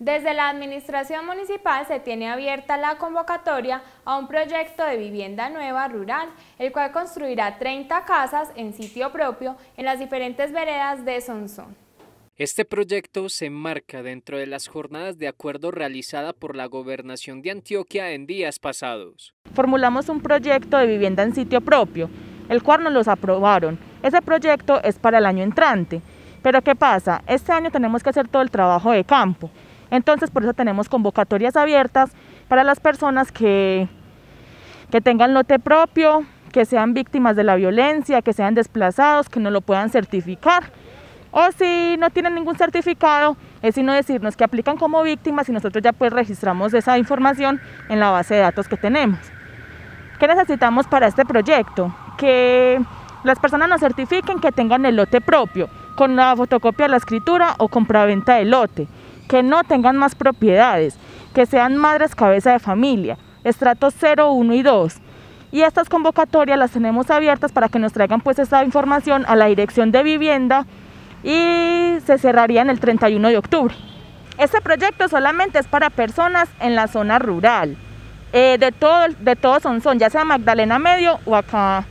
Desde la Administración Municipal se tiene abierta la convocatoria a un proyecto de vivienda nueva rural, el cual construirá 30 casas en sitio propio en las diferentes veredas de Sonsón. Este proyecto se enmarca dentro de las jornadas de acuerdo realizada por la Gobernación de Antioquia en días pasados. Formulamos un proyecto de vivienda en sitio propio, el cual nos los aprobaron. Ese proyecto es para el año entrante, pero ¿qué pasa? Este año tenemos que hacer todo el trabajo de campo entonces por eso tenemos convocatorias abiertas para las personas que, tengan lote propio, que sean víctimas de la violencia, que sean desplazados, que no lo puedan certificar. O si no tienen ningún certificado, es sino decirnos que aplican como víctimas y nosotros ya pues registramos esa información en la base de datos que tenemos. ¿Qué necesitamos para este proyecto? Que las personas nos certifiquen que tengan el lote propio, con la fotocopia de la escritura o compraventa del lote que no tengan más propiedades, que sean madres cabeza de familia, estratos 0, 1 y 2. Y estas convocatorias las tenemos abiertas para que nos traigan pues esta información a la dirección de vivienda y se cerrarían el 31 de octubre. Este proyecto solamente es para personas en la zona rural, eh, de, todo, de ya sea Magdalena Medio o acá,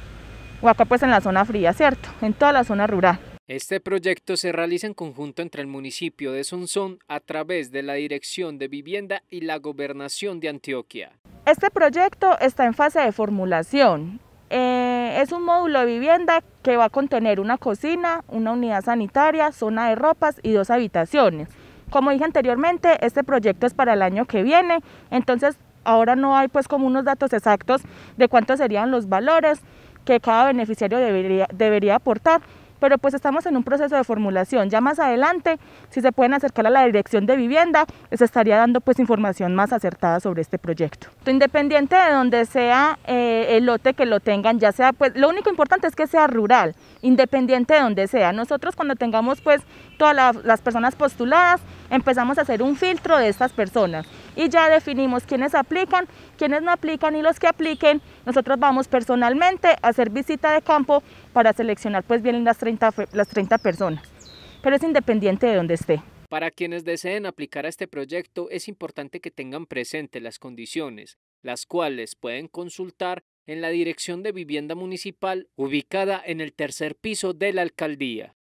o acá pues en la zona fría, ¿cierto? En toda la zona rural. Este proyecto se realiza en conjunto entre el municipio de Sonsón a través de la Dirección de Vivienda y la Gobernación de Antioquia. Este proyecto está en fase de formulación. Eh, es un módulo de vivienda que va a contener una cocina, una unidad sanitaria, zona de ropas y dos habitaciones. Como dije anteriormente, este proyecto es para el año que viene, entonces ahora no hay pues como unos datos exactos de cuántos serían los valores que cada beneficiario debería aportar, pero pues estamos en un proceso de formulación. Ya más adelante, si se pueden acercar a la dirección de vivienda, les estaría dando pues información más acertada sobre este proyecto. Independiente de donde sea eh, el lote que lo tengan, ya sea pues lo único importante es que sea rural, independiente de donde sea. Nosotros cuando tengamos pues todas las personas postuladas, empezamos a hacer un filtro de estas personas y ya definimos quiénes aplican, quiénes no aplican y los que apliquen, nosotros vamos personalmente a hacer visita de campo para seleccionar pues bien las las 30 personas, pero es independiente de donde esté. Para quienes deseen aplicar a este proyecto es importante que tengan presente las condiciones, las cuales pueden consultar en la Dirección de Vivienda Municipal ubicada en el tercer piso de la alcaldía.